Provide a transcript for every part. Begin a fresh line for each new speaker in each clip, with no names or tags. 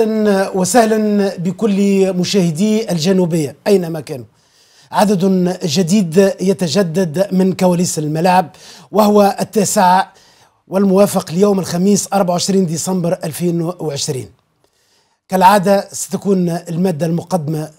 اهلا وسهلا بكل مشاهدي الجنوبيه اينما كانوا. عدد جديد يتجدد من كواليس الملعب وهو التاسع والموافق ليوم الخميس 24 ديسمبر 2020. كالعاده ستكون الماده المقدمه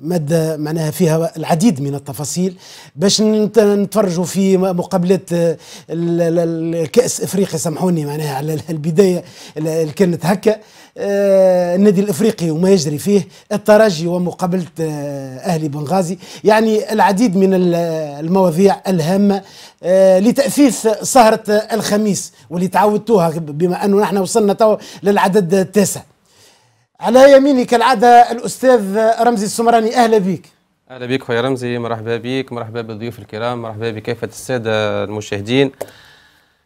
مادة معناها فيها العديد من التفاصيل باش نتفرجوا في مقابلة آه، الكأس إفريقيا سامحوني معناها على البداية اللي كانت هكا آه، النادي الإفريقي وما يجري فيه الترجي ومقابلة آه، أهلي بنغازي يعني العديد من المواضيع الهامة لتأثيث سهرة الخميس واللي تعودتوها بما أنه نحن وصلنا توا للعدد التاسع على يميني كالعادة الأستاذ رمزي السمراني أهلا بك
أهلا بك خويا رمزي مرحبا بك مرحبا بالضيوف الكرام مرحبا بكافة السادة المشاهدين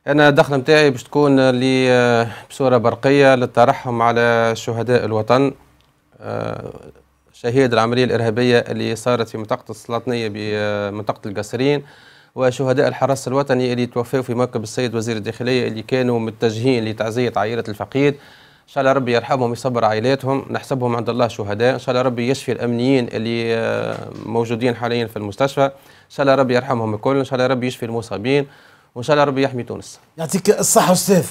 أنا الدخلة متاعي باش تكون آه، بصورة برقية للترحم على شهداء الوطن آه، شهيد العملية الإرهابية اللي صارت في منطقة السلاطنية بمنطقة آه، القصرين وشهداء الحرس الوطني اللي توفوا في مركب السيد وزير الداخلية اللي كانوا متجهين لتعزية عائلة الفقيد ان شاء الله ربي يرحمهم ويصبر عائلاتهم نحسبهم عند الله شهداء ان شاء الله ربي يشفي الامنيين اللي آه، موجودين حاليا في المستشفى ان شاء الله ربي يرحمهم الكل ان شاء الله ربي يشفي المصابين وان شاء الله ربي يحمي تونس
يعطيك الصحه استاذ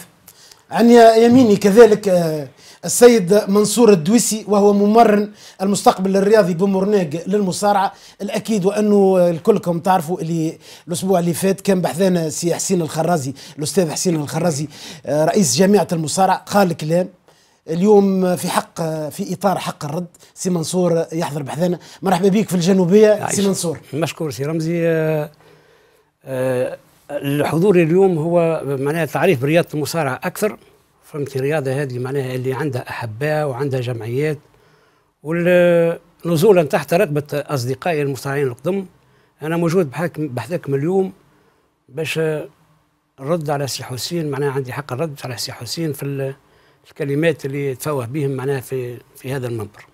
عن يميني كذلك آه، السيد منصور الدويسي وهو ممرن المستقبل الرياضي بمورناق للمصارعه الاكيد وانه الكلكم تعرفوا اللي الاسبوع اللي فات كان بحثنا سي حسين الخرازي الاستاذ حسين الخرازي آه، رئيس جامعه المصارعه قال كلام اليوم في حق في اطار حق الرد سي منصور يحضر بحذانا مرحبا بك في الجنوبيه سي منصور مشكور سي رمزي آه،
آه، الحضور اليوم هو معناها تعريف برياضه المصارعه اكثر فهمت الرياضه هذه معناها اللي عندها احباء وعندها جمعيات ونزولا تحت رقبه اصدقائي المصارعين القدم انا موجود بحثكم اليوم باش نرد على سي حسين معناها عندي حق الرد على سي حسين في الكلمات اللي تفوه بهم معناها في في هذا المنبر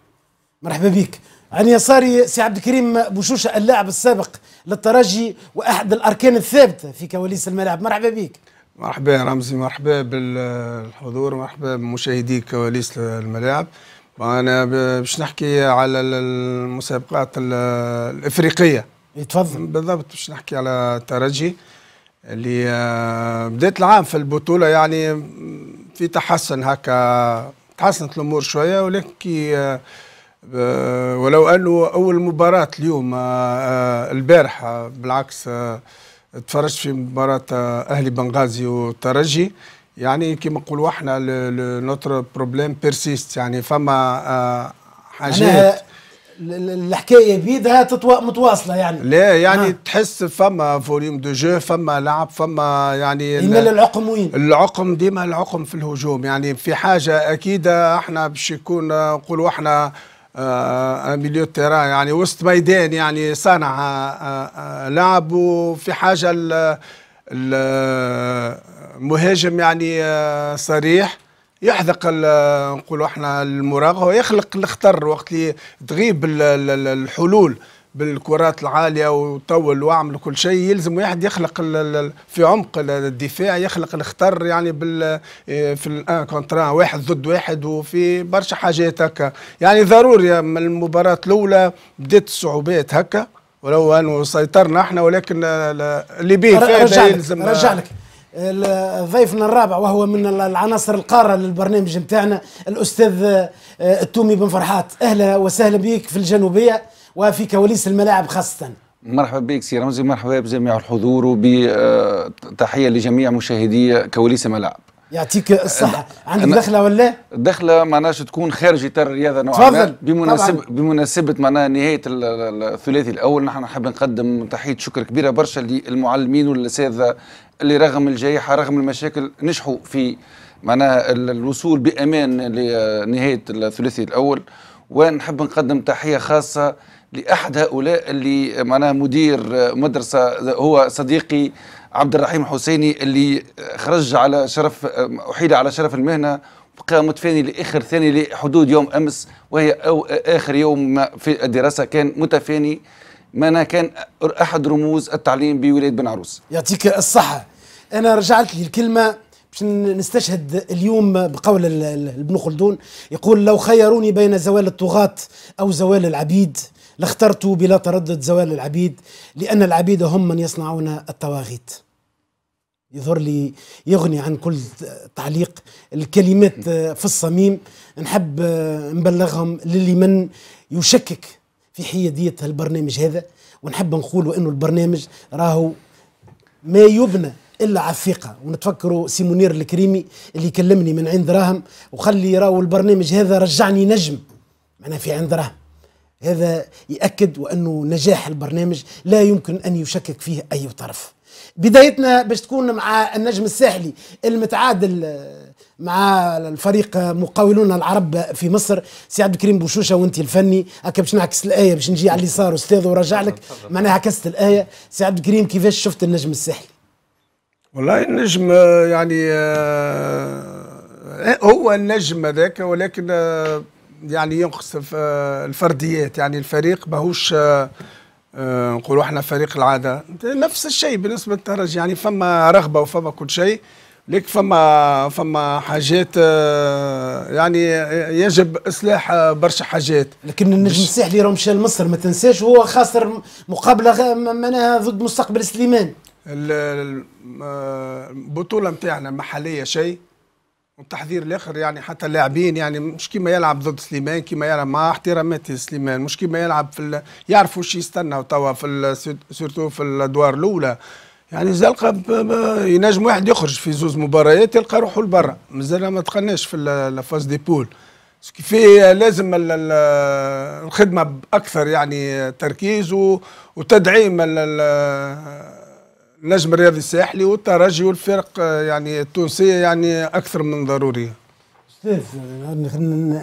مرحبا بك عن يساري سي عبد الكريم بوشوشة اللاعب السابق للترجي وأحد الأركان الثابتة في كواليس الملاعب مرحبا بك
مرحبا يا رمزي مرحبا بالحضور مرحبا بمشاهدي كواليس الملاعب وانا باش نحكي على المسابقات الإفريقية تفضل بالضبط باش نحكي على الترجي اللي آه، بدات العام في البطولة يعني في تحسن هكا تحسنت الامور شويه ولكن كي آه، ولو انه اول مباراه اليوم آه، آه، البارحه بالعكس تفرجت في مباراه اهلي بنغازي والترجي يعني كما نقولوا احنا نوتر بروبليم بيرسيست يعني فما حاجات
الحكايه بيدها تتو... متواصله يعني
لا يعني ها. آه. تحس فما فوليوم دو جو فما لعب فما يعني يمل العقم وين العقم ديما العقم في الهجوم يعني في حاجه اكيد احنا باش يكون نقولوا احنا آه, آه، ميليو تيرا يعني وسط ميدان يعني صانع آه آه لعب وفي حاجه المهاجم يعني آه، صريح يحذق نقولوا احنا المراغ هو يخلق الخطر وقت اللي تغيب الحلول بالكرات العاليه وطول واعمل كل شيء يلزم واحد يخلق في عمق الدفاع يخلق الخطر يعني بال اه، في الان اه، كونترا واحد ضد واحد وفي برشا حاجات هكا يعني ضروري من المباراه الاولى بدات الصعوبات هكا ولو انه سيطرنا احنا ولكن اللي به يلزم رجع لك
ضيفنا الرابع وهو من العناصر القاره للبرنامج نتاعنا الاستاذ آه، التومي بن فرحات اهلا وسهلا بك في الجنوبيه وفي كواليس الملاعب خاصه
مرحبا بك سي رمزي مرحبا بجميع الحضور وبتحيه آه، لجميع مشاهدي كواليس الملاعب يعطيك الصحة عندك دخلة ولا؟ دخلة معناها تكون خارج إطار الرياضة نوعا ما بمناسبة بمناسبة معناها نهاية الثلاثي الأول نحن نحب نقدم تحية شكر كبيرة برشا للمعلمين والأساتذة اللي رغم الجائحة رغم المشاكل نجحوا في معناها الوصول بأمان لنهاية الثلاثي الأول ونحب نقدم تحية خاصة لأحد هؤلاء اللي معناها مدير مدرسة هو صديقي عبد الرحيم الحسيني اللي خرج على شرف احيل على شرف المهنه بقى متفاني لاخر ثاني لحدود يوم امس وهي أو اخر يوم في الدراسه كان متفاني ما كان احد رموز التعليم بولايه بن عروس
يعطيك الصحه انا رجعت لي الكلمه باش نستشهد اليوم بقول ابن خلدون يقول لو خيروني بين زوال الطغاة أو زوال العبيد لاخترت بلا تردد زوال العبيد لأن العبيد هم من يصنعون الطواغيت يظهر لي يغني عن كل تعليق الكلمات آه، في الصميم نحب آه، نبلغهم للي من يشكك في حيادية البرنامج هذا ونحب نقول أنه البرنامج راهو ما يبنى الا على الثقه ونتفكروا سيمونير الكريمي اللي كلمني من عند راهم وخلي راهو البرنامج هذا رجعني نجم معناها في عند راهم هذا يأكد وانه نجاح البرنامج لا يمكن ان يشكك فيه اي طرف بدايتنا باش تكون مع النجم الساحلي المتعادل آه، مع الفريق مقاولون العرب في مصر سي عبد الكريم بوشوشه وانت الفني هكا باش نعكس الايه باش نجي على اليسار استاذ ورجع لك معناها عكست الايه سي عبد الكريم كيفاش شفت النجم الساحلي
والله النجم آه، يعني آه، هو النجم هذاك ولكن يعني ينقص الفرديات يعني الفريق ماهوش آه، نقولوا احنا فريق العاده نفس الشيء بالنسبه للترج يعني فما رغبه وفما كل شيء لك فما فما
حاجات آه، يعني يجب اصلاح آه، برشا حاجات لكن النجم الساحلي راه مشى لمصر ما تنساش هو خاسر مقابله معناها ضد مستقبل سليمان
البطوله نتاعنا محليه شيء والتحذير الاخر يعني حتى اللاعبين يعني مش كيما يلعب ضد سليمان كيما يلعب مع احتراماتي سليمان مش كيما يلعب في يعرفوا شي يستناو توا في سيرتو في الادوار الاولى يعني زلقة ينجم واحد يخرج في زوز مباريات يلقى روحه لبرا مازال ما تقناش في لافاز دي بول في لازم الخدمه باكثر يعني تركيز وتدعيم النجم الرياضي الساحلي والترجي والفرق آه، يعني التونسيه يعني اكثر من
ضروريه
استاذ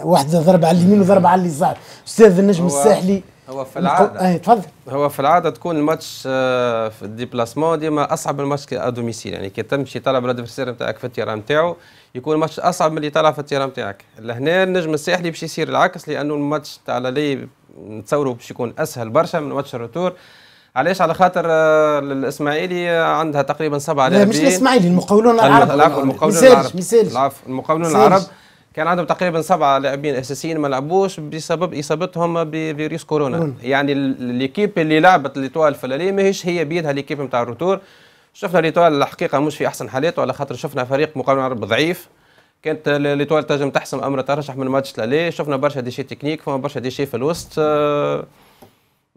واحده ضربه على اليمين وضربه على اليسار استاذ النجم الساحلي
هو في العاده اي تفضل هو في العاده تكون الماتش آه، في الديبلاسمون ديما اصعب من الماتش ادوميسيل يعني كي تمشي تلعب الادفيرسير نتاعك في التيران نتاعو يكون الماتش اصعب من اللي طلع في التيران نتاعك لهنا النجم الساحلي باش يصير العكس لانه الماتش تاع لي نتصوروا باش يكون اسهل برشا من ماتش الروتور علاش على خاطر آه، الاسماعيلي عندها تقريبا سبعه لاعبين مش الاسماعيلي
المقاولون العرب العفو المقاولون العرب العفو
المقاولون العرب كان عندهم تقريبا سبعه لاعبين اساسيين ما لعبوش بسبب اصابتهم بفيروس كورونا مم. يعني ليكيب اللي لعبت ليطوال في فلالي ماهيش هي بيدها ليكيب نتاع الروتور شفنا ليطوال الحقيقه مش في احسن حالاته على خاطر شفنا فريق مقاولون العرب ضعيف كانت ليطوال تنجم تحسم امر ترشح من ماتش لالي شفنا برشا ديشي تكنيك فما برشا ديشي في الوسط أه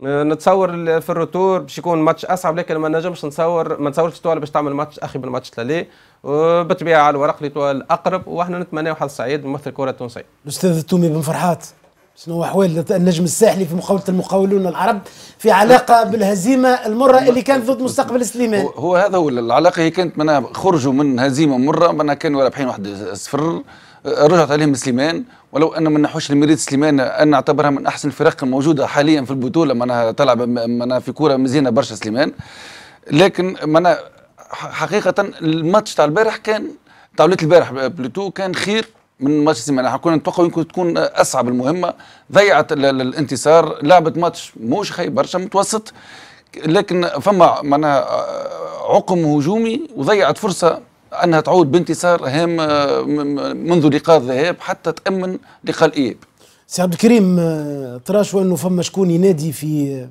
آه، نتصور في الروتور باش يكون ماتش اصعب لكن ما نجمش نصور ما نصورش طوال باش تعمل ماتش اخي بالماتش ماتش تلالي بالطبيعه على الورق اللي طوال اقرب واحنا نتمناو حظ سعيد ممثل الكره التونسيه.
الاستاذ تومي بن فرحات شنو احوال النجم الساحلي في مقاوله المقاولون العرب في علاقه بالهزيمه المره اللي كانت ضد مستقبل
سليمان هو هذا هو العلاقه هي كانت معناها خرجوا من هزيمه مره معناها كانوا رابحين واحد صفر رجعت عليهم سليمان ولو ان ما نحوش الميريت سليمان ان نعتبرها من احسن الفرق الموجوده حاليا في البطوله معناها تلعب معناها في كوره مزينه برشا سليمان لكن معناها حقيقه الماتش تاع البارح كان تاع البارح بلوتو كان خير من ماتش سليمان كنا نتوقعوا يمكن تكون اصعب المهمه ضيعت الانتصار لعبت ماتش موش خي برشا متوسط لكن فما معناها عقم هجومي وضيعت فرصه انها تعود بانتصار هام آه، منذ لقاء الذهاب حتى تامن لقاء الاياب.
سي عبد الكريم آه، شو انه فما شكون ينادي في آه،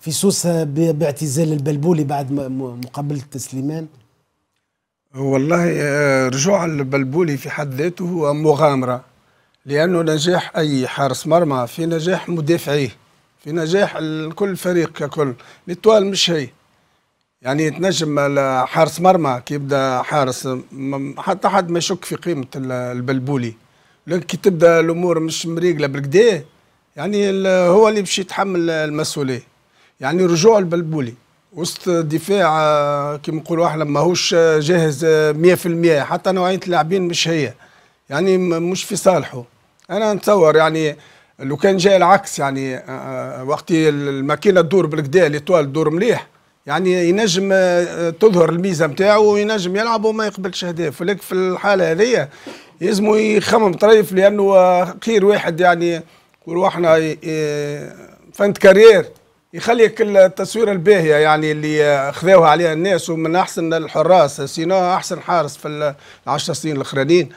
في سوسه باعتزال البلبولي بعد مقابله سليمان؟
والله رجوع البلبولي في حد ذاته هو مغامره لانه نجاح اي حارس مرمى في نجاح مدافعيه في نجاح كل فريق ككل لطوال مش هي يعني تنجم حارس مرمى كي يبدا حارس حتى حد ما يشك في قيمه البلبولي لكن كي تبدا الامور مش مريقله بالكدا يعني هو اللي باش يتحمل المسؤوليه يعني رجوع البلبولي وسط دفاع كيما نقولوا احنا ماهوش جاهز 100% حتى نوعيه اللاعبين مش هي يعني مش في صالحه انا نتصور يعني لو كان جاي العكس يعني آه، آه، وقت الماكينه تدور بالكدا طوال تدور مليح يعني ينجم آه، تظهر الميزه نتاعو وينجم يلعب وما يقبلش اهداف ولكن في الحاله هذيا يلزمو يخمم طريف لانه خير واحد يعني احنا آه، فانت كارير يخليك التصويره الباهيه يعني اللي خذاوها عليها الناس ومن احسن الحراس سينا احسن حارس في العشر سنين الاخرانيين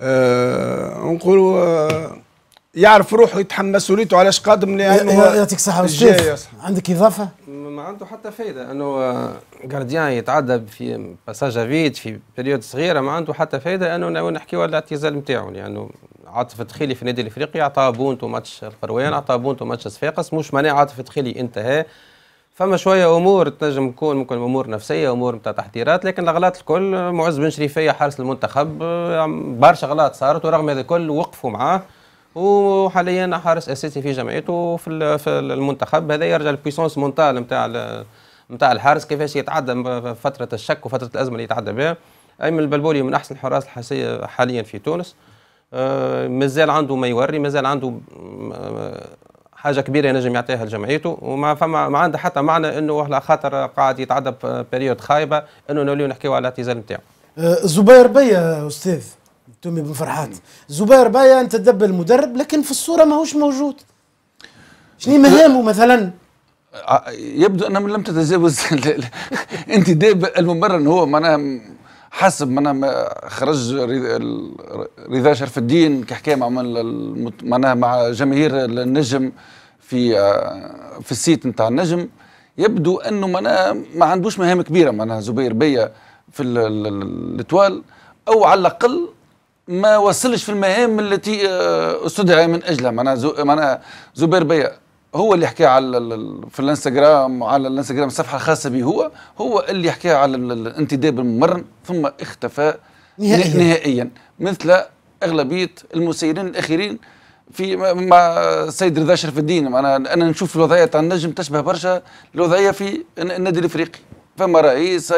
أه نقولوا أه يعرف روحه يتحمل مسؤوليته علاش
قادم لانه يعطيك الصحه والشيف عندك اضافه؟ ما عنده
حتى فايده انه جارديان يتعدى في باساج فيت في بريود صغيره ما عنده حتى فايده انه نحكيو على الاعتزال نتاعو لانه عاطف تخيلي في النادي الافريقي عطاه بونتو ماتش القروان عطاه بونتو ماتش صفاقس مش معناه عاطف تخيلي انتهى فما شويه امور تنجم تكون ممكن امور نفسيه امور نتاع تحضيرات لكن الاغلاط الكل معز بن شريفيه حارس المنتخب برشا اغلاط صارت ورغم هذا الكل وقفوا معاه وحاليا حارس اساسي في جمعيته في المنتخب هذا يرجع للبويسونس مونتال نتاع نتاع الحارس كيفاش يتعدى فتره الشك وفتره الازمه اللي يتعدى بها ايمن البلبولي من احسن الحراس الحاسيه حاليا في تونس آه، مازال عنده ما يوري مازال عنده آه، حاجه كبيره ينجم يعطيها لجمعيته وما فما ما عنده حتى معنى انه على خاطر قاعد يتعدى بريود خايبه انه نوليو نحكيو على الاعتزال نتاعو
آه، زبير بيا استاذ تومي بن فرحات زبير بايا انت تدبل المدرب لكن في الصوره ماهوش موجود
شنو مهامه مثلا يبدو انه لم تتجاوز انتداب الممرن هو معناها حسب معناها خرج رضا شرف الدين كحكام عمل معناها مع جماهير النجم في في السيت نتاع النجم يبدو انه معناها ما عندوش مهام كبيره معناها زبير بيا في الاطوال او على الاقل ما وصلش في المهام التي آه، استدعى من اجلها معناها زو معناها زبير بيا هو اللي حكى على في الانستغرام على الانستغرام الصفحه الخاصه به هو هو اللي حكى على الانتداب الممرن ثم اختفى نهائيا, نهائيا مثل اغلبيه المسيرين الاخيرين في مع السيد رضا شرف الدين انا انا نشوف الوضعيه تاع النجم تشبه برشا الوضعيه في النادي الافريقي فما رئيس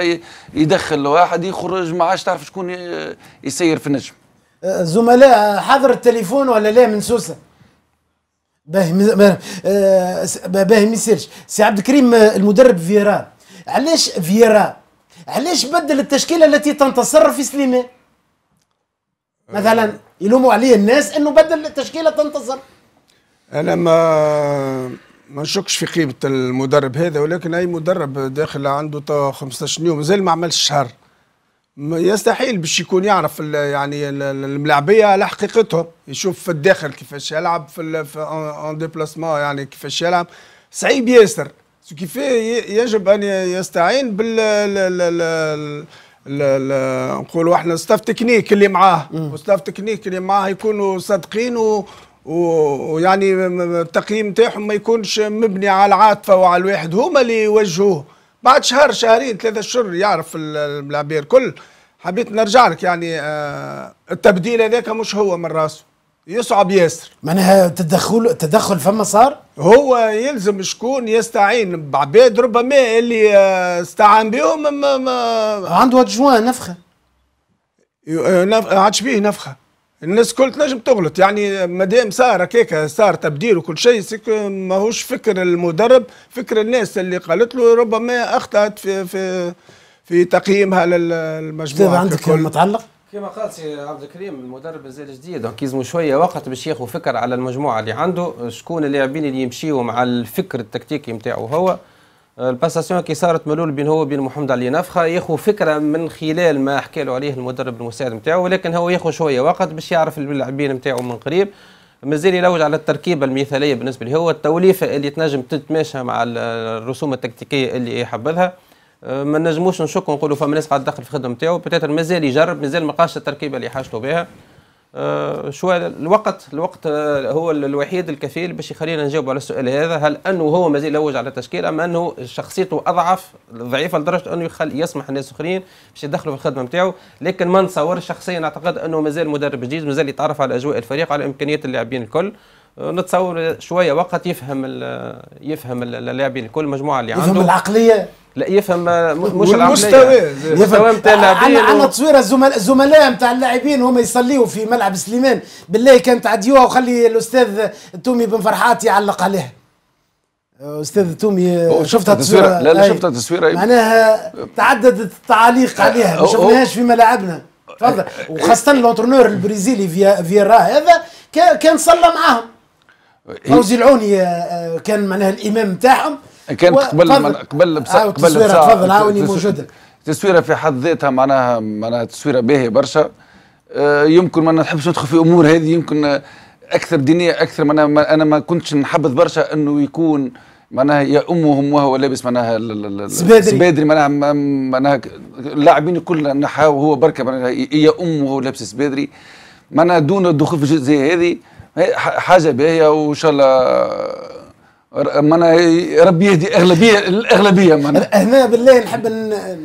يدخل واحد يخرج ما عادش تعرف شكون آه، يسير في النجم
زملاء حضر التليفون ولا لا من سوسه باه آه، باهي ما يصيرش سي عبد الكريم آه، المدرب فيرا علاش فيرا علاش بدل التشكيله التي تنتصر في سليمان مثلا يلوموا عليه الناس انه بدل التشكيله تنتصر
انا ما ما نشكش في قيمه المدرب هذا ولكن اي مدرب داخل عنده 15 يوم مازال ما عملش شهر يستحيل باش يكون يعرف يعني الملاعبيه على حقيقتهم يشوف في الداخل كيفاش يلعب في اون ديبلاسمون يعني كيفاش يلعب صعيب ياسر كيف يجب ان يستعين بال نقولوا احنا ستاف تكنيك اللي معاه وستاف تكنيك اللي معاه يكونوا صادقين و ويعني التقييم تاعهم ما يكونش مبني على العاطفه وعلى الواحد هما اللي يوجهوه بعد شهر شهرين ثلاثة شهور يعرف الملاعبين الكل حبيت نرجع لك يعني آه التبديل هذاك مش هو من راسه يصعب ياسر معناها تدخل تدخل فما صار هو يلزم شكون يستعين بعباد ربما اللي آه، استعان بهم ما, ما عنده ادجوان نفخه آه، عادش بيه نفخه الناس الكل تنجم تغلط يعني دام صار هكاك صار تبديل وكل شيء ماهوش فكر المدرب فكر الناس اللي قالت له ربما اخطات في في في تقييمها للمجموعه عندك متعلق؟
كما قال سي عبد الكريم المدرب مازال جديد دونك يلزموا شويه وقت باش ياخذ فكر على المجموعه اللي عنده شكون اللاعبين اللي يمشيوا مع الفكر التكتيكي نتاعو هو الباساسيون كي صارت ملول بين هو وبين محمد علي نفخه ياخذ فكره من خلال ما حكى له عليه المدرب المساعد نتاعو ولكن هو ياخذ شويه وقت باش يعرف اللاعبين نتاعو من قريب مازال يلوج على التركيبه المثاليه بالنسبه له هو التوليفه اللي تنجم تتماشى مع الرسوم التكتيكيه اللي يحبذها أه، ما نجموش نشك ونقولوا فما ناس قاعد تدخل في الخدمه نتاعو بتاتر مازال يجرب مازال ما لقاش التركيبه اللي حاجته بها آه، شوية الوقت الوقت آه، هو الوحيد الكفيل باش يخلينا نجاوب على السؤال هذا هل انه هو مازال يلوج على التشكيل ام انه شخصيته اضعف ضعيفه لدرجه انه يخل يسمح الناس اخرين باش يدخلوا في الخدمه نتاعو لكن ما نصور شخصيا اعتقد انه مازال مدرب جديد مازال يتعرف على اجواء الفريق على امكانيات اللاعبين الكل آه، نتصور شويه وقت يفهم يفهم اللاعبين الكل المجموعه اللي عنده يفهم العقليه لا يفهم آه، مش المستوى المستوى نتاع اللاعبين آه، عندنا
تصوير الزملاء نتاع اللاعبين هما يصليوا في ملعب سليمان بالله كانت عديوها وخلي الاستاذ تومي بن فرحات يعلق عليها استاذ تومي آه، شفتها التصويره لا لا شفتها التصويره أيوة. معناها تعددت التعاليق عليها ما شفناهاش في ملاعبنا تفضل وخاصه لونترنور البرازيلي فيا فيرا هذا كان صلى معاهم فوزي العوني كان معناها الامام نتاعهم كانت قبل قبل قبل تفضل عاوني آه، موجوده
التصويره في حد ذاتها معناها معناها تصويره باهيه برشا آه، يمكن ما نحبش ندخل في امور هذه يمكن اكثر دينيه اكثر معناها انا ما كنتش نحبذ برشا انه يكون معناها يأمهم وهو لابس معناها سبادري معناها معناها اللاعبين كلنا نحاو وهو بركه معناها يأم وهو لابس سبادري معناها دون الدخول في الجزئيه هذه حاجه باهيه وان شاء الله معناها ربي يهدي اغلبيه الاغلبيه معناها هنا بالله نحب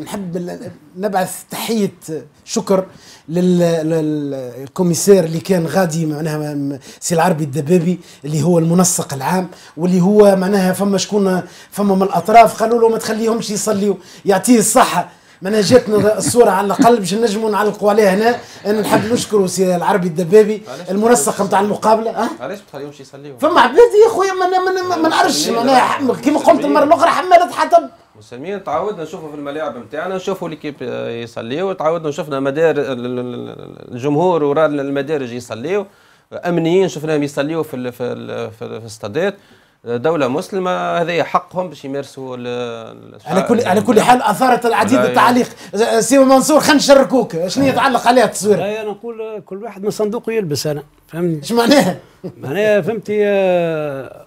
نحب نبعث تحيه شكر للكوميسار اللي كان غادي معناها سي العربي الدبابي اللي هو المنسق العام واللي هو معناها فما شكون فما من الاطراف قالوا له ما تخليهمش يصليوا يعطيه الصحه معناها جاتنا الصوره على الاقل باش نجموا نعلقوا عليها هنا انا نحب نشكروا سي العربي الدبابي المنسق نتاع المقابله اه
علاش تخليهمش يصليوا
فما عباد يا خويا ما نعرفش معناها كيما قلت المره الاخرى
حمالة حطب مسلمين تعودنا نشوفوا في الملاعب نتاعنا نشوفوا ليكيب يصليوا تعودنا شفنا مدار الجمهور وراء المدارج يصليوا امنيين شفناهم يصليوا في في, في, ال في دوله مسلمه هذا حقهم باش يمارسوا على كل على كل حال اثارت العديد التعليق
سي منصور خلينا نشركوك شنو آه. يتعلق عليها التصوير؟
انا نقول كل واحد من صندوقه يلبس انا فهمتني؟ اش معناها؟ معناها فهمتي آه،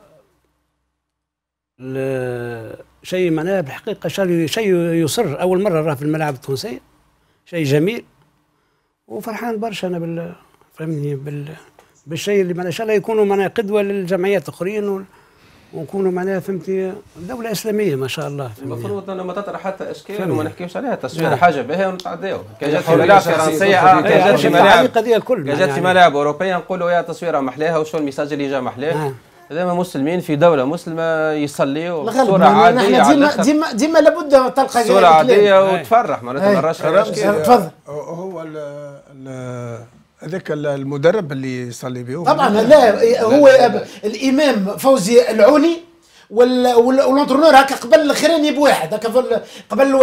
شيء معناها بالحقيقه شيء يصر اول مره راه في الملاعب التونسيه شيء جميل وفرحان برشا انا بال فهمني بال بالشيء اللي معناها ان شاء الله يكونوا معناها قدوه للجمعيات الاخرين ونكونوا معناها فهمتي دوله اسلاميه ما شاء الله المفروض
انه ما تطرح حتى اشكال وما نحكيوش عليها تصوير نعم. حاجه باهيه ونتعداو كان جات في ملاعب فرنسيه كان جات في ملاعب كان جات في ملاعب اوروبيه نقولوا يا تصويره محلاها وشو الميساج اللي جا محلاها دائما نعم. مسلمين في دوله مسلمه يصليوا صوره عاديه ديما ديما
ديما لابد تلقى صوره عاديه وتفرح معناتها ما إيه. تفضل هو
هذاك المدرب اللي يصلي به طبعا لا هو
الامام فوزي العوني والونترونور هكا قبل الاخراني بواحد هكا قبل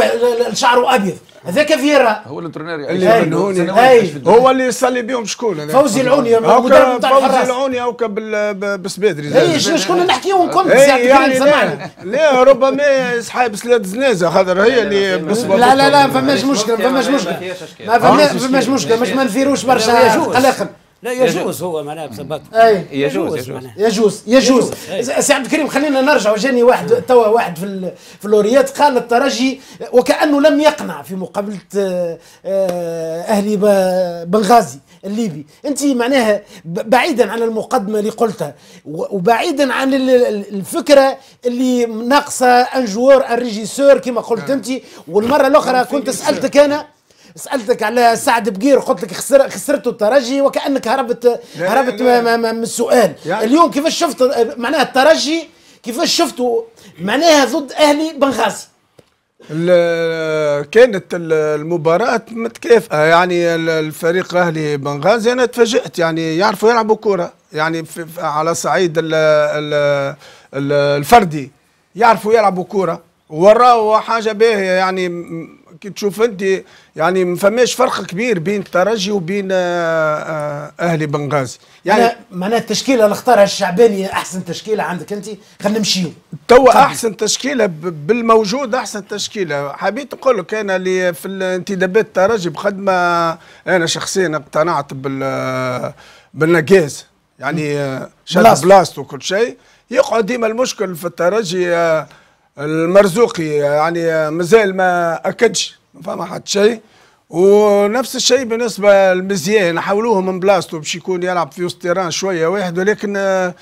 شعره ابيض هذاك فيرا هو
الانترنير اللي الهوني هو اللي يصلي بهم شكون فوزي العوني فوزي العوني هكا بالسبادري اي شكون نحكيو كنت يعني زمان لا ربما صحاب سلاد زنازه خاطر هي اللي لا لا لا فماش مشكله فماش مشكله ما فماش مشكله باش ما نثيروش برشا
قلق لا يجوز
هو معناها بثبات يجوز يجوز يجوز يجوز
سي عبد الكريم خلينا نرجع جاني واحد توا واحد في في اللوريات قال الترجي وكانه لم يقنع في مقابله آه، آه، اهلي بنغازي الليبي انت معناها بعيدا عن المقدمه اللي قلتها وبعيدا عن الفكره اللي ناقصه انجور الريجيسور كما قلت نعم. انت والمره الاخرى نعم، كنت سالتك انا سالتك على سعد بقير قلت لك خسر خسرته الترجي وكانك هربت هربت لا لا من السؤال يعني اليوم كيفاش شفت معناها الترجي كيفاش شفته معناها ضد اهلي بنغازي
كانت المباراة متكافئة يعني الفريق أهلي بنغازي أنا تفاجأت يعني يعرفوا يلعبوا كرة يعني على صعيد الفردي يعرفوا يلعبوا كرة وراه حاجه باهيه يعني كي تشوف انت يعني ما فماش فرق كبير بين الترجي وبين آه، آه، اهلي بنغازي
يعني معناها التشكيله اللي اختارها الشعباني احسن تشكيله عندك انت خلينا نمشيو تو احسن
تشكيله بالموجود احسن تشكيله حبيت نقول لك انا اللي في الانتدابات الترجي بخدمه انا شخصيا اقتنعت بال بالنقاز يعني آه، شاد بلاست وكل شيء يقعد ديما المشكل في الترجي المرزوقي يعني مازال ما اكدش فما حتى شيء ونفس الشيء بالنسبه لمزيان حولوه من بلاصتو باش يكون يلعب في وسط تيران شويه واحد ولكن آه،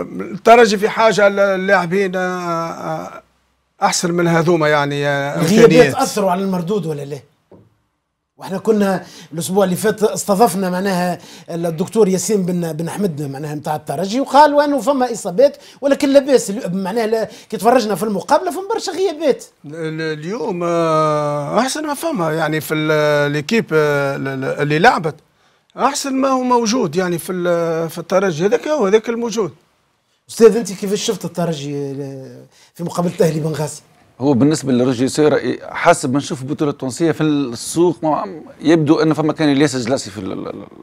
الترجي في حاجه اللاعبين آه، آه، احسن من هذوما يعني الغياب
اثروا على المردود ولا لا؟ واحنا كنا الاسبوع اللي فات استضفنا معناها الدكتور ياسين بن بن حمد معناها نتاع الترجي وقال وانه فما اصابات ولكن لاباس معناها كي تفرجنا في المقابله فما برشا غيابات
اليوم آه، احسن ما فما يعني في ليكيب آه، اللي لعبت احسن ما هو موجود يعني في في الترجي هذاك هو هذاك الموجود
استاذ انت كيفاش شفت الترجي في مقابله اهلي بنغازي
هو بالنسبه للريجيسور حسب ما نشوف البطوله التونسيه في السوق يبدو انه فما كان الياس جلاسي في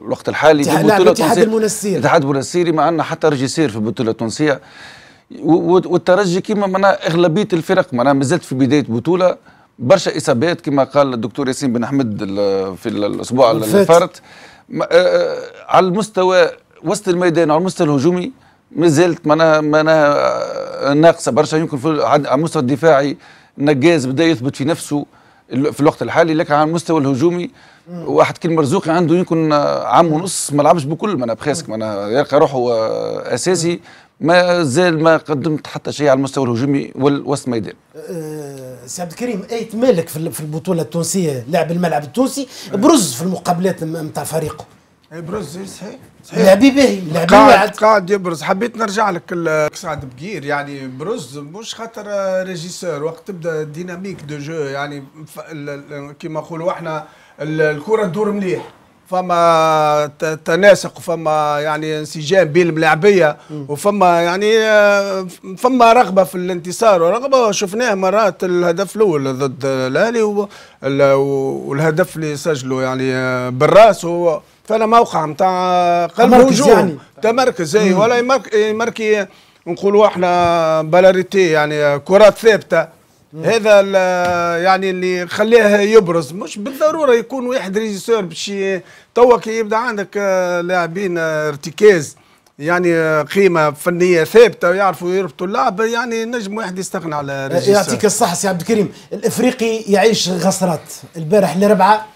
الوقت الحالي في البطوله التونسيه اتحاد الاتحاد المنسيري ما عندنا حتى ريجيسير في البطوله التونسيه والترجي كما معناها اغلبيه الفرق معناها مازالت في بدايه بطوله برشا اصابات كما قال الدكتور ياسين بن احمد في الاسبوع اللي فات آه، آه، على المستوى وسط الميدان على المستوى الهجومي ما زالت معناها معناها آه، ناقصه برشا يمكن على المستوى الدفاعي نجاز بدا يثبت في نفسه في الوقت الحالي لكن على المستوى الهجومي واحد كلمة مرزوقي عنده يمكن عام ونص ما لعبش بكل معناها بخاسك معناها يلقى روحه آه، اساسي ما زال ما قدمت حتى شيء على المستوى الهجومي والوسط ميدان.
أه سي عبد الكريم ايت مالك في البطوله التونسيه لاعب الملعب التونسي برز في المقابلات نتاع فريقه.
إيه، برز إيه، صحيح لعبي باهي لعبي واعد
قاعد يبرز حبيت نرجع لك
سعد بقير يعني برز مش خاطر ريجيسور وقت تبدا ديناميك دو جو يعني كيما نقولوا احنا الكره تدور مليح فما تناسق فما يعني انسجام بين الملاعبيه وفما يعني آه، فما رغبه في الانتصار ورغبه شفناه مرات الهدف الاول ضد الاهلي والهدف اللي سجله يعني آه، بالراس هو فانا موقع نتاع قلب هجوم يعني. تمركز اي ولا يمرك إيه، يمركي نقولوا احنا بلاريتي يعني كرات ثابته هذا يعني اللي خليه يبرز مش بالضروره يكون واحد ريجيسور باش كي يبدا عندك آه، لاعبين آه، ارتكاز يعني آه، قيمه فنيه ثابته ويعرفوا يربطوا اللعب يعني نجم واحد يستغنى على يعطيك الصحه
سي عبد الكريم الافريقي يعيش غصرات البارح الاربعاء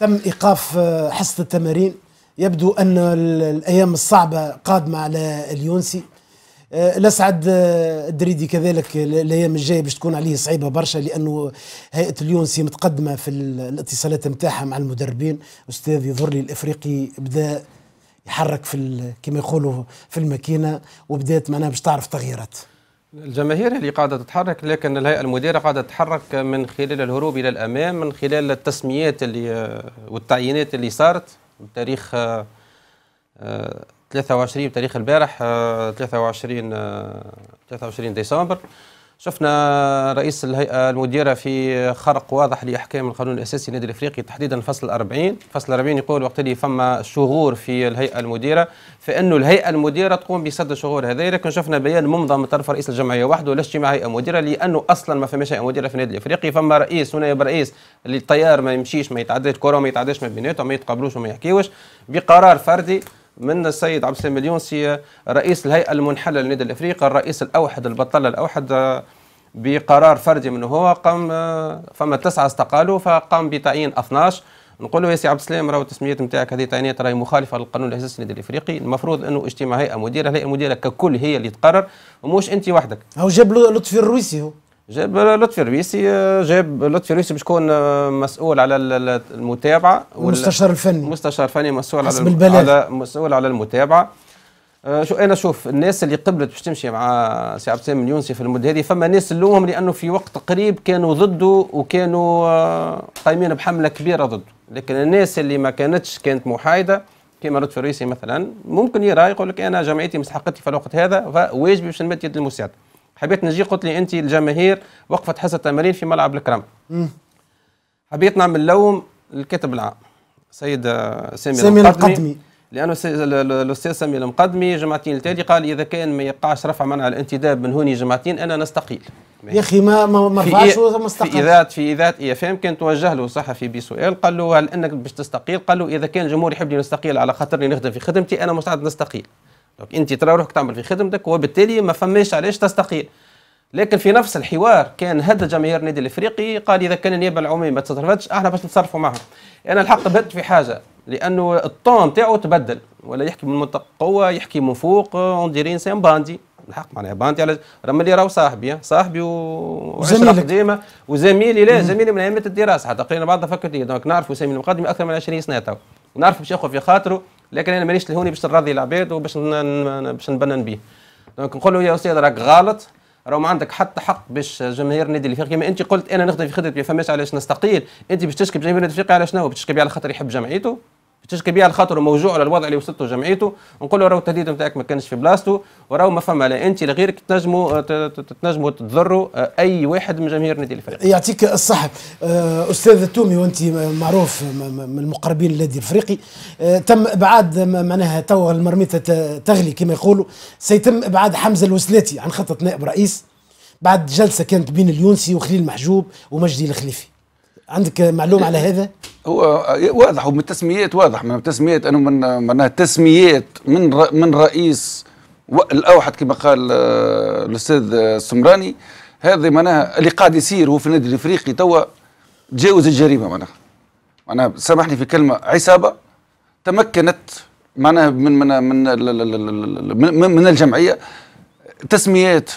تم ايقاف آه، حصه التمارين يبدو ان الايام الصعبه قادمه على اليونسي آه، الاسعد آه، الدريدي كذلك الايام الجايه باش تكون عليه صعيبه برشا لانه هيئه اليونسي متقدمه في الاتصالات نتاعها مع المدربين استاذ يظهر لي الافريقي بدا يحرك في كما يقولوا في الماكينه وبدات معناها باش تعرف تغييرات
الجماهير اللي قاعدة تتحرك لكن الهيئة المديرة قاعدة تتحرك من خلال الهروب إلى الأمام من خلال التسميات اللي والتعيينات اللي صارت بتاريخ 23 آه، آه، بتاريخ البارح 23 آه، 23 ديسمبر شفنا رئيس الهيئة المديرة في خرق واضح لأحكام القانون الأساسي للنادي الأفريقي تحديدا الفصل 40 فصل 40 يقول وقت اللي فما شغور في الهيئة المديرة فإنه الهيئة المديرة تقوم بسد الشغور هذا لكن شفنا بيان ممضى من طرف رئيس الجمعية وحده لا اجتماع هيئة مديرة لأنه أصلا ما فماش هيئة مديرة في النادي الأفريقي فما رئيس ونائب رئيس اللي الطيار ما يمشيش ما يتعداش كرة ما يتعداش ما بيناتهم ما يتقابلوش وما يحكيوش بقرار فردي من السيد عبد السلام اليونسي رئيس الهيئه المنحله للنادي الافريقي الرئيس الاوحد البطل الاوحد آه، بقرار فردي من هو قام آه، فما تسعه استقالوا فقام بتعيين 12 نقول له يا سي عبد السلام راهو التسميات نتاعك هذه تعيينات راهي مخالفه للقانون الاساسي للنادي الافريقي المفروض انه اجتماع هيئه مديره هيئه مديره ككل هي اللي تقرر ومش انت وحدك هو جاب لطفي الرويسي هو جاب لطفي الرويسي جاب لطفي الرويسي باش يكون مسؤول على المتابعه المستشار الفني المستشار الفني مسؤول على البلد. على مسؤول على المتابعه أه، شو انا شوف الناس اللي قبلت باش تمشي مع سي عبد السلام اليونسي في المده هذه فما ناس لومهم لانه في وقت قريب كانوا ضده وكانوا أه، قايمين بحمله كبيره ضده لكن الناس اللي ما كانتش كانت محايده كما لطفي الرئيسي مثلا ممكن يرى يقول لك انا جمعيتي مستحقتي في الوقت هذا فواجبي باش نمد يد المساعده حبيت نجي قلت لي انت الجماهير وقفت حصه تمارين في ملعب الكرم حبيت نعمل لوم الكاتب العام سيد آه، سامي, سامي القطمي, لانه الاستاذ سامي المقدمي جمعتين التالي قال اذا كان ما يقعش رفع منع الانتداب من هوني جمعتين انا نستقيل
يا اخي ما ما ما رفعش ما في
اذاعه في اذاعه اي اف ام كان توجه له صحفي بسؤال قال له هل انك باش تستقيل؟ قال له اذا كان الجمهور يحبني نستقيل على خاطرني نخدم في خدمتي انا مستعد نستقيل دونك انت ترى روحك تعمل في خدمتك وبالتالي ما فماش علاش تستقيل لكن في نفس الحوار كان هذا جماهير النادي الافريقي قال اذا كان النيابه العموميه ما تصرفتش احنا باش نتصرفوا معهم انا الحق بهت في حاجه لانه الطون نتاعو تبدل ولا يحكي من منطقه قوه يحكي من فوق اون ديري انسان باندي الحق معناها باندي على رغم اللي راهو صاحبي صاحبي وعشره قديمه وزميلي لا زميلي من ايامات الدراسه حتى قرينا بعض فكرتي دونك نعرفوا سامي المقدمي اكثر من 20 سنه تو نعرفوا باش ياخذ في خاطره لكن انا مانيش لهوني باش نرضي العباد وباش باش نبنن به دونك نقول له يا استاذ راك غلط راه ما عندك حتى حق باش جماهير النادي الافريقي كما انت قلت انا نخدم في خدمتي ما فماش علاش نستقيل انت باش تشكي بجماهير النادي الافريقي على شنو باش تشكي على خاطر يحب جمعيته تشكي بها الخطر موجوع على الوضع اللي وصلته جمعيته نقول له راهو التهديد نتاعك ما كانش في بلاصته وراهو ما فما لا انت لا غيرك تنجموا آه، تنجموا تضروا آه، اي واحد من جماهير نادي الفريق يعطيك
الصحه آه، استاذ التومي وانت معروف من المقربين للنادي الافريقي تم ابعاد معناها توا المرميته تغلي كما يقولوا سيتم ابعاد حمزه الوسلاتي عن خطه نائب رئيس بعد جلسه كانت بين اليونسي وخليل محجوب ومجدي الخليفي عندك معلومه على هذا؟
هو واضح ومن التسميات واضح من التسميات انه من معناها التسميات من من رئيس الاوحد كما قال آه، الاستاذ آه، السمراني هذا معناها اللي قاعد يصير هو في النادي الافريقي توا تجاوز الجريمه معناها معناها سامحني في كلمه عصابه تمكنت معناها من من من من, من الجمعيه تسميات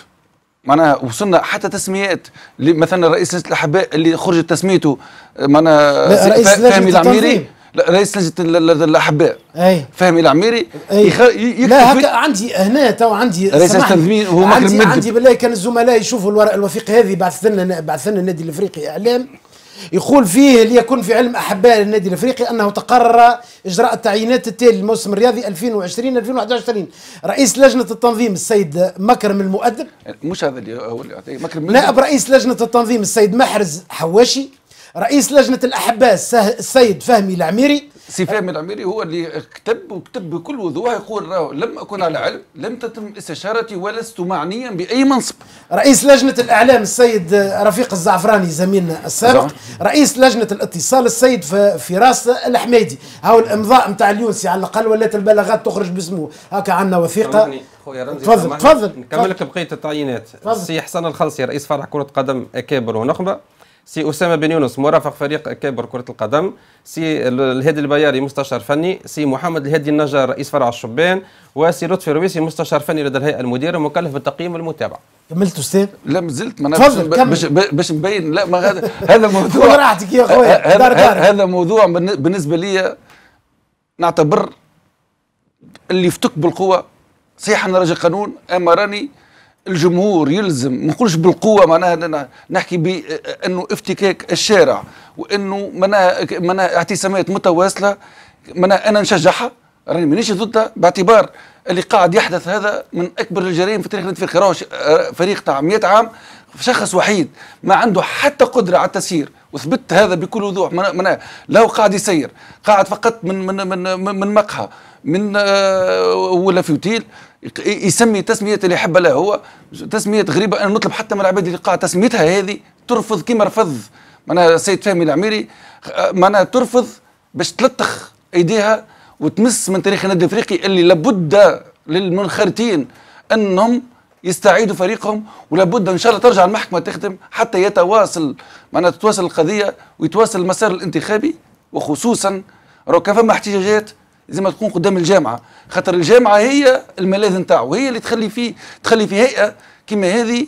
معنا وصلنا حتى تسميات مثلا رئيس لجنه الاحباء اللي خرجت تسميته معنا فهمي العميري لا رئيس لجنه الاحباء اي فهمي العميري أي. يخ... لا هكا
عندي هنا تو عندي رئيس التنظيم هو عندي, عندي بالله كان الزملاء يشوفوا الورق الوثيق هذه بعث لنا بعث لنا النادي الافريقي اعلام يقول فيه ليكن في علم احباء النادي الافريقي انه تقرر اجراء التعيينات التالي للموسم الرياضي 2020 2021 رئيس لجنه التنظيم السيد مكرم المؤدب
مش هذا اللي هو مكرم نائب رئيس
لجنه التنظيم السيد محرز حواشي رئيس لجنه الاحباء السيد فهمي العميري سفام
العميري هو اللي كتب وكتب بكل وضوح يقول راه لم اكن على علم لم تتم استشارتي ولست معنيا باي منصب. رئيس لجنه الاعلام السيد رفيق الزعفراني زميلنا
السابق، نعم. رئيس لجنه الاتصال السيد فراس الحميدي، هاو الامضاء نتاع اليونسي على الاقل ولات البلاغات تخرج باسمه، هكا عندنا وثيقه.
تفضل تفضل نكمل لك بقيه التعيينات. السي حسن الخلصي رئيس فرع كره قدم اكابر ونخبه. سي اسامه بن يونس مرافق فريق كابر كره القدم سي الهادي البياري مستشار فني سي محمد الهادي النجار رئيس فرع الشبان وسي لطفي رويسي مستشار فني لدى الهيئه المديره
مكلف بالتقييم والمتابعه كملت استاذ؟ لا مازلت ما تفضل باش باش نبين لا ما هذا هذا موضوع خذ راحتك يا خويا هذا موضوع بالنسبه لي نعتبر اللي يفتك بالقوه صحيح انا راجل قانون اما راني الجمهور يلزم ما نقولش بالقوه معناها نحكي بانه افتكاك الشارع وانه معناها معناها اعتصامات متواصله معناها انا نشجعها راني مانيش ضدها باعتبار اللي قاعد يحدث هذا من اكبر الجرائم في تاريخ في راهو آه، فريق تاع 100 عام شخص وحيد ما عنده حتى قدره على التسيير وثبت هذا بكل وضوح معناها لا هو قاعد يسير قاعد فقط من من من من مقهى من آه، ولا في اوتيل يسمي تسميه اللي يحب له هو تسميه غريبه انا نطلب حتى من العباد اللي قاعد تسميتها هذه ترفض كما رفض معناها السيد فهمي العميري معناها ترفض باش تلطخ ايديها وتمس من تاريخ النادي الافريقي اللي لابد للمنخرطين انهم يستعيدوا فريقهم ولابد ان شاء الله ترجع المحكمه تخدم حتى يتواصل معناها تتواصل القضيه ويتواصل المسار الانتخابي وخصوصا راه كان فما احتجاجات لازم تكون قدام الجامعه خاطر الجامعه هي الملاذ نتاعو هي اللي تخلي فيه تخلي فيه هيئه كما هذه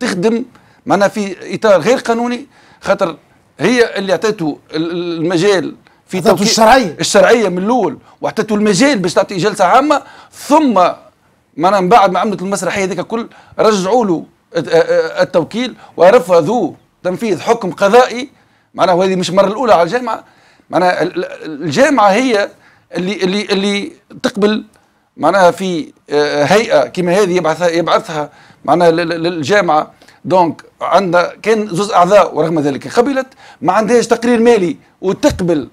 تخدم معناها في اطار غير قانوني خاطر هي اللي اعطته المجال في اعطته الشرعيه الشرعيه من الاول واعطته المجال باش تعطي جلسه عامه ثم معناها من بعد ما عملت المسرحيه هذيك الكل رجعوا له التوكيل ورفضوا تنفيذ حكم قضائي معناها هذه مش المره الاولى على الجامعه معناها الجامعه هي اللي اللي اللي تقبل معناها في آه، آه، هيئه كما هذه يبعثها يبعثها معناها للجامعه دونك عندنا كان زوز اعضاء ورغم ذلك قبلت ما عندهاش تقرير مالي وتقبل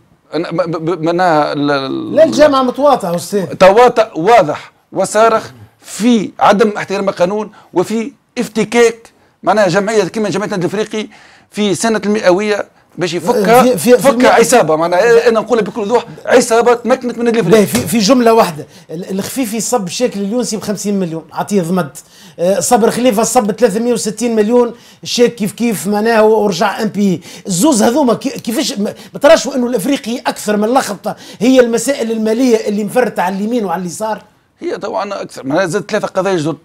معناها لا الجامعه
متواطئه استاذ
تواطئ واضح وصارخ في عدم احترام القانون وفي افتكاك معناها جمعيه كما جمعيه النادي الافريقي في سنه المئويه باش يفك فك عصابه معناها انا نقولها بكل وضوح عصابه تمكنت من اللي في, في
جمله واحده الخفيفي صب شاكل اليونسي ب 50 مليون عطيه ضمد أه، صبر خليفه صب 360 مليون شاك كيف كيف معناها ورجع ام بي الزوز هذوما كيفاش ما تراش انه الافريقي اكثر من لخبطه هي المسائل الماليه اللي مفرت على اليمين وعلى اليسار
هي طبعا اكثر معناها زاد ثلاثه قضايا جدد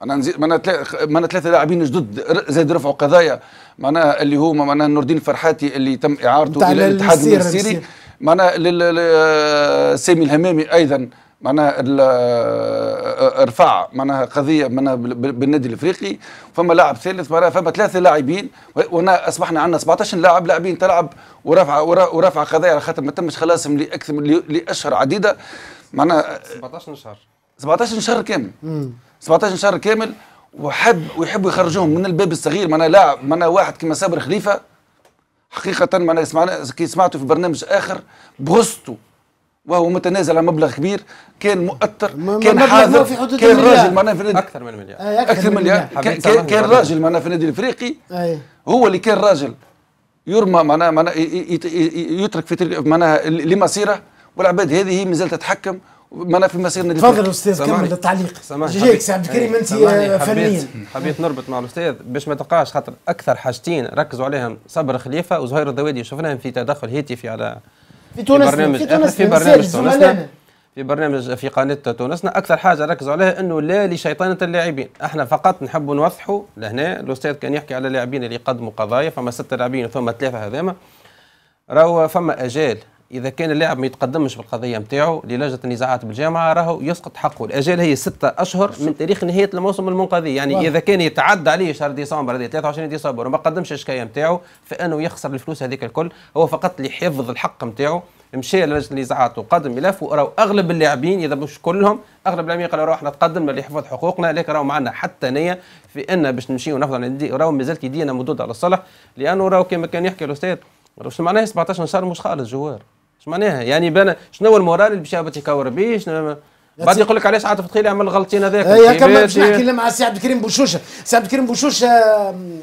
معناها نزيد معناها معناها ثلاثه لاعبين جدد زاد رفعوا قضايا معناها اللي هما معناها نور الدين فرحاتي اللي تم اعارته الى الاتحاد السيري معناها آه، سامي الهمامي ايضا معناها آه، رفع معناها قضيه معناها بالنادي الافريقي فما لاعب ثالث معناها فما ثلاثه لاعبين وهنا اصبحنا عندنا 17 لاعب لاعبين تلعب ورفع ورفع قضايا على خاطر ما تمش خلاصهم لاكثر لاشهر عديده معناها
17 شهر
17 شهر كامل 17 شهر كامل وحب ويحبوا يخرجوهم من الباب الصغير معناها لاعب معناها واحد كما صابر خليفه حقيقه معناها سمعنا كي سمعته في برنامج اخر بغصته وهو متنازل عن مبلغ كبير كان مؤثر كان حاضر كان راجل معناها في النادي
اكثر من مليار آه، اكثر, أكثر من مليار كان راجل
معناها في النادي الافريقي هو اللي كان راجل يرمى معناها معناها يترك في معناها لمصيره والعباد هذه هي مازالت تتحكم معنا في مسيرنا تفضل استاذ كمل التعليق جيك سي عبد الكريم انت
فنيا حبيت نربط مع الاستاذ باش ما تقعش خاطر اكثر حاجتين ركزوا عليهم صبر خليفه وزهير الذوادي شفناهم في تدخل هاتفي على في تونس برنامج في تونس في برنامج تونسنا في برنامج في قناه تونسنا اكثر حاجه ركزوا عليها انه لا لشيطنه اللاعبين احنا فقط نحب نوضحوا لهنا الاستاذ كان يحكي على اللاعبين اللي قدموا قضايا فما ستة لاعبين ثم ثلاثه هذاما راهو فما اجال اذا كان اللاعب ما يتقدمش بالقضيه نتاعو للجنه النزاعات بالجامعه راهو يسقط حقه الاجال هي ستة اشهر من تاريخ نهايه الموسم المنقضي يعني واحد. اذا كان يتعدى عليه شهر ديسمبر هذا 23 ديسمبر وما قدمش الشكايه نتاعو فانه يخسر الفلوس هذيك الكل هو فقط لحفظ الحق نتاعو مشى للجنه النزاعات وقدم ملف وراو اغلب اللاعبين اذا مش كلهم اغلب اللاعبين قالوا راهو احنا تقدمنا لحفظ حقوقنا لكن راهو معنا حتى نيه في ان باش نمشيو نفضل راهو مازالت يدينا مدود على الصلح لانه راهو كما كان يحكي الاستاذ مش معناه 17 شهر مش خالص جوار اش معناها يعني بان شنو هو المورال اللي باش يهبط يكور به شنو بعد يقول لك علاش عاطف تخيل عمل الغلطين هذاك اي هكا باش نحكي مع
سي عبد الكريم بوشوشه سي عبد الكريم بوشوشه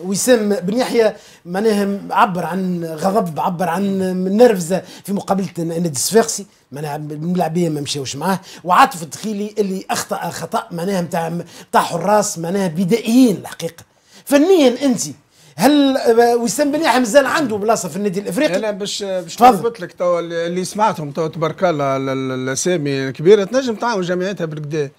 وسام بن يحيى معناها عبر عن غضب عبر عن نرفزه في مقابله نادي الصفاقسي معناها الملاعبيه ما مشاوش معاه وعاطف الدخيلي اللي اخطا خطا معناها نتاع نتاع حراس معناها بدائيين الحقيقه فنيا انت هل وسام بن يحيى مازال عنده بلاصه في النادي الافريقي؟ انا باش باش نثبت
لك توا اللي سمعتهم توا تبارك الله الاسامي الكبيره تنجم تعاون جمعيتها بالكدا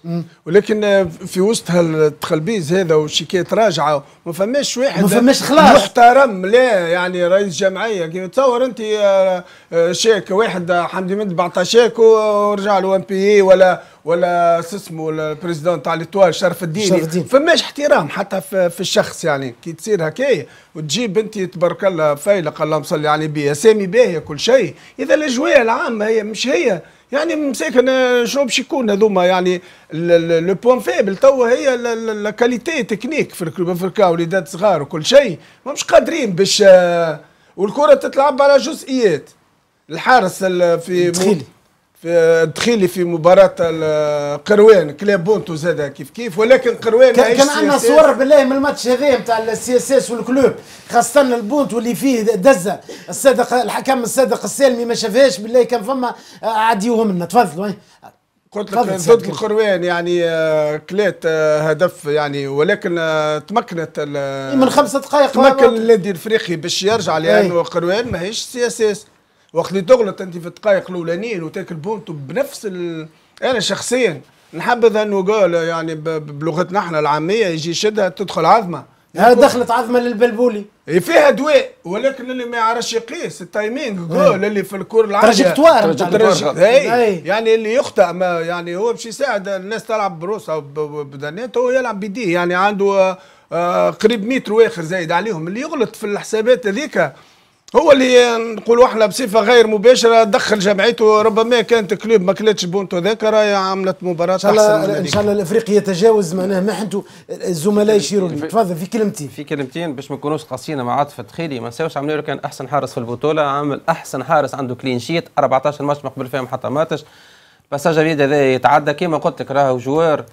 ولكن آه، في وسط هالتخلبيز هذا والشيكات راجعه ما فماش واحد ما فماش خلاص محترم لا يعني رئيس جمعيه كي تصور انت آه، آه، شاك واحد حمدي مد بعطى شاك ورجع له ام بي ولا ولا شو اسمه البريزيدون تاع ليتوال شرف الدين شرف الدين فماش احترام حتى في, في الشخص يعني كي تصير هكايا وتجيب بنتي تبارك الله فايلق اللهم صل عليه بها سامي باهيه كل شيء اذا الاجواء العامه هي مش هي يعني مساكن آه، شنو باش يكون هذوما يعني لو بوان فيبل توا هي الكاليتي تكنيك في افريكا وليدات صغار وكل شيء ما مش قادرين باش آه، والكره تتلعب على جزئيات الحارس في تخيلي في دخيلي في مباراة القروان كلاب بونتو زاد كيف كيف ولكن قروان كان, كان عندنا صور
بالله من الماتش هذايا نتاع السي اس اس والكلوب خاصة البونتو اللي فيه دزة الصادق الحكم الصادق السالمي ما شافهاش بالله كان فما آه، عديوهم لنا تفضلوا قلت لك ضد
القروان يعني آه، كلات آه، هدف يعني ولكن تمكنت من خمسة دقائق تمكن النادي الافريقي باش يرجع لانه قروان ماهيش سي اس اس وقت اللي تغلط انت في الدقائق الاولانيين وتاكل بونتو بنفس ال... انا شخصيا نحبذ انه قال يعني بلغتنا احنا العاميه يجي شدها تدخل عظمه ها دخلت عظمه للبلبولي إيه، فيها دواء ولكن اللي ما يعرفش يقيس التايمينج جول إيه. اللي في الكور العاليه تراجكتوار تراجكتوار إيه، يعني اللي يخطئ ما يعني هو باش يساعد الناس تلعب بروسها وبدنيات هو يلعب بيدي يعني عنده آه قريب متر واخر زايد عليهم اللي يغلط في الحسابات هذيك هو اللي نقولوا احنا بصفه غير مباشره دخل جمعيته ربما كانت كلوب ما
كلتش بونتو ذاك راهي عملت مباراه
احسن ان شاء الله الافريقي
يتجاوز معناه محنته
الزملاء يشيروا لي تفضل في كلمتين في كلمتين باش ما نكونوش قاسيين مع عاطف تخيلي ما نساوش عملوا كان احسن حارس في البطوله عامل احسن حارس عنده كلين شيت 14 ماتش ما قبل فيهم حتى ماتش باساج جديد هذا يتعدى كيما قلت لك راهو جوار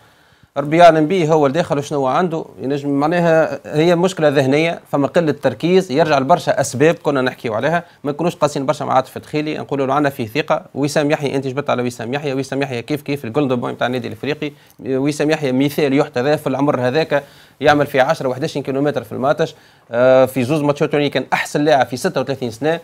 ربي يعلم به هو اللي داخل شنو عنده ينجم معناها هي مشكله ذهنيه فما قله تركيز يرجع لبرشا اسباب كنا نحكيو عليها ما نكونوش قاسيين برشا مع عاطف الدخيلي نقولوا له عندنا فيه ثقه وسام يحيى انت جبت على وسام يحيى وسام يحيى كيف كيف الجولدن بوي نتاع النادي الافريقي وسام يحيى مثال يحتذى في العمر هذاك يعمل في 10 و11 كيلومتر في الماتش آه، في زوز ماتشات كان احسن لاعب في 36 سنه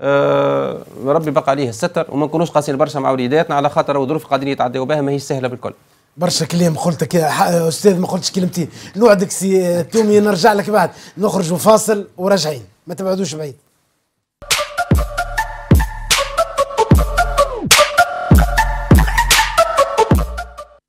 آه ربي بقى عليه الستر وما نكونوش قاسيين برشا مع وليداتنا على خاطر الظروف قاعدين يتعداو بها ماهيش سهله بالكل
برشا كلام قلتك يا استاذ ما قلتش كلمتين نوعدك سي تومي نرجع لك بعد نخرج فاصل وراجعين ما تبعدوش بعيد